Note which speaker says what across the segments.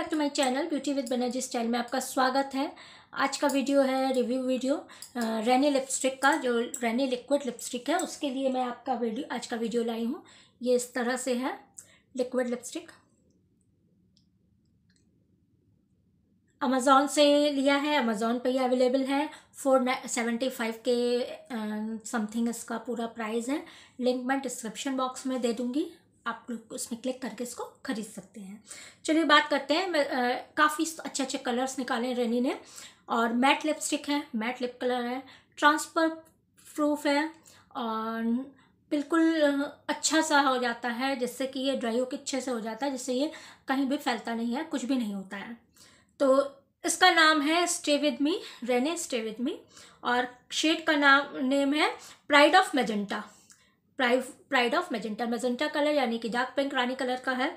Speaker 1: back to my channel beauty with Banerjee style में आपका स्वागत है आज का वीडियो है रिव्यू वीडियो रैनी लिपस्टिक का जो रैनी लिक्विड लिपस्टिक है उसके लिए मैं आपका वीडियो आज का वीडियो लाई हूँ ये इस तरह से है लिक्विड लिपस्टिक अमेज़ोन से लिया है अमेज़ोन पे ही अवेलेबल है फोर सेवेंटी फाइव के समथिंग इसका पूरा प्राइस है लिंक मैं डिस्क्रिप्शन बॉक्स में दे दूँगी आप लोग उसमें क्लिक करके इसको खरीद सकते हैं चलिए बात करते हैं काफ़ी अच्छे अच्छे कलर्स निकाले हैं रेनी ने और मैट लिपस्टिक है मैट लिप कलर है ट्रांसफर प्रूफ है और बिल्कुल अच्छा सा हो जाता है जिससे कि ये ड्राई होकर अच्छे से हो जाता है जिससे ये कहीं भी फैलता नहीं है कुछ भी नहीं होता है तो इसका नाम है stay with me Renee stay with me और शेड का नाम नेम है pride of magenta pride of magenta magenta colour यानी कि डार्क पिंक रानी कलर का है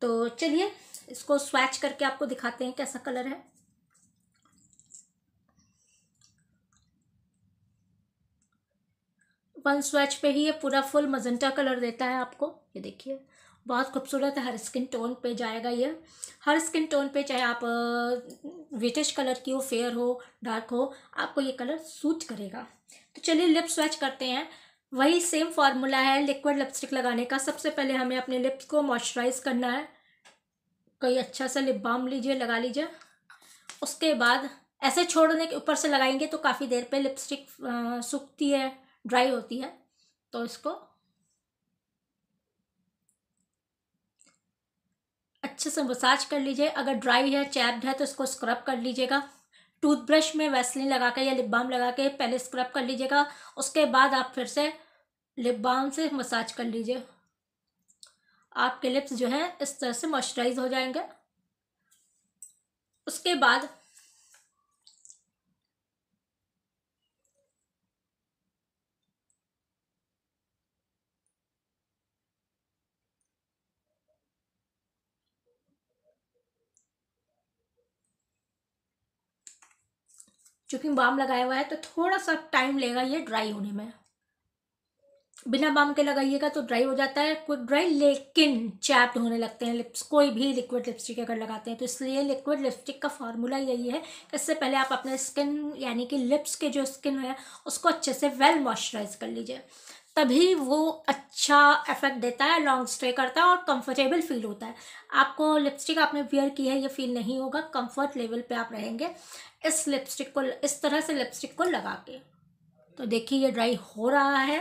Speaker 1: तो चलिए इसको स्वैच करके आपको दिखाते हैं कैसा कलर है वन स्वैच पे ही ये पूरा फुल मजेंटा कलर देता है आपको ये देखिए बहुत खूबसूरत है हर स्किन टोन पे जाएगा ये हर स्किन टोन पे चाहे आप विटिश कलर की हो फेयर हो डार्क हो आपको ये कलर सूट करेगा तो चलिए लिप स्वैच करते हैं वही सेम फार्मूला है लिक्विड लिपस्टिक लगाने का सबसे पहले हमें अपने लिप्स को मॉइस्चराइज करना है कोई अच्छा सा लिप बाम लीजिए लगा लीजिए उसके बाद ऐसे छोड़ने के ऊपर से लगाएंगे तो काफ़ी देर पे लिपस्टिक सूखती है ड्राई होती है तो इसको अच्छे से मसाज कर लीजिए अगर ड्राई है चैप्ड है तो इसको स्क्रब कर लीजिएगा टूथब्रश में वैसलिन लगा के या लिप बाम लगा के पहले स्क्रब कर लीजिएगा उसके बाद आप फिर से लिप बाम से मसाज कर लीजिए आपके लिप्स जो हैं इस तरह से मॉइस्चराइज हो जाएंगे उसके बाद चूंकि बाम लगाया हुआ है तो थोड़ा सा टाइम लेगा ये ड्राई होने में बिना बाम के लगाइएगा तो ड्राई हो जाता है क्विक ड्राई लेकिन चैप्ड होने लगते हैं लिप्स कोई भी लिक्विड लिपस्टिक अगर लगाते हैं तो इसलिए लिक्विड लिपस्टिक का फार्मूला यही है कि इससे पहले आप अपने स्किन यानी कि लिप्स के जो स्किन है उसको अच्छे से वेल मॉइस्चराइज कर लीजिए तभी वो अच्छा इफेक्ट देता है लॉन्ग स्टे करता है और कंफर्टेबल फील होता है आपको लिपस्टिक आपने वेयर की है ये फील नहीं होगा कंफर्ट लेवल पे आप रहेंगे इस लिपस्टिक को इस तरह से लिपस्टिक को लगा के तो देखिए ये ड्राई हो रहा है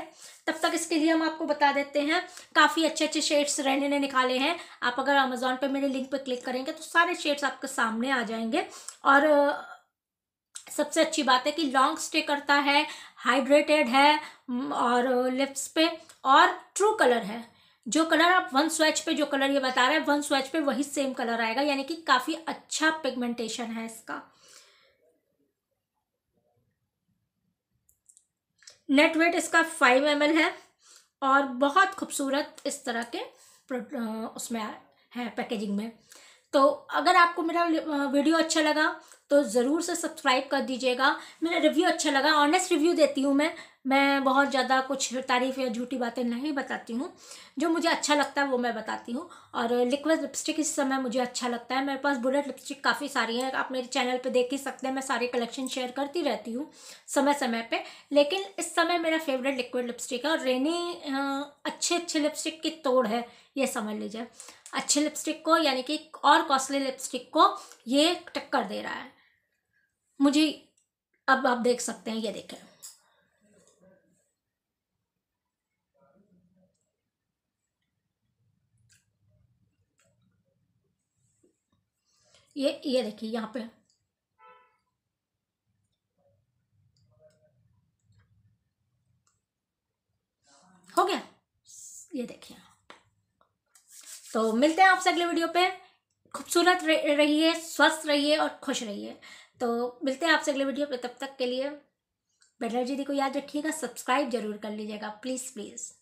Speaker 1: तब तक इसके लिए हम आपको बता देते हैं काफ़ी अच्छे अच्छे शेड्स रहने ने निकाले हैं आप अगर अमेज़ोन पे मेरे लिंक पे क्लिक करेंगे तो सारे शेड्स आपके सामने आ जाएंगे और सबसे अच्छी बात है कि लॉन्ग स्टे करता है हाइड्रेटेड है और लिप्स पे और ट्रू कलर है जो कलर आप वन स्वेच पे जो कलर ये बता रहे हैं वन स्वेच पे वही सेम कलर आएगा यानी कि काफ़ी अच्छा पिगमेंटेशन है इसका नेट वेट इसका फाइव एम है और बहुत खूबसूरत इस तरह के उसमें है पैकेजिंग में तो अगर आपको मेरा वीडियो अच्छा लगा तो ज़रूर से सब्सक्राइब कर दीजिएगा मेरा रिव्यू अच्छा लगा ऑनेस्ट रिव्यू देती हूँ मैं मैं बहुत ज़्यादा कुछ तारीफ़ या झूठी बातें नहीं बताती हूँ जो मुझे अच्छा लगता है वो मैं बताती हूँ और लिक्विड लिपस्टिक इस समय मुझे अच्छा लगता है मेरे पास बुलेट लिपस्टिक काफ़ी सारी हैं आप मेरे चैनल पे देख ही सकते हैं मैं सारे कलेक्शन शेयर करती रहती हूँ समय समय पे लेकिन इस समय मेरा फेवरेट लिक्विड लिपस्टिक है और रेनी अच्छे अच्छे लिपस्टिक की तोड़ है ये समझ लीजिए अच्छे लिपस्टिक को यानी कि और कॉस्टली लिपस्टिक को ये टक्कर दे रहा है मुझे अब आप देख सकते हैं ये देखें ये ये देखिए यहाँ पे हो गया ये देखिए तो मिलते हैं आपसे अगले वीडियो पे खूबसूरत रहिए स्वस्थ रहिए और खुश रहिए तो मिलते हैं आपसे अगले वीडियो पे तब तक के लिए बेटर जी को याद रखिएगा सब्सक्राइब जरूर कर लीजिएगा प्लीज़ प्लीज़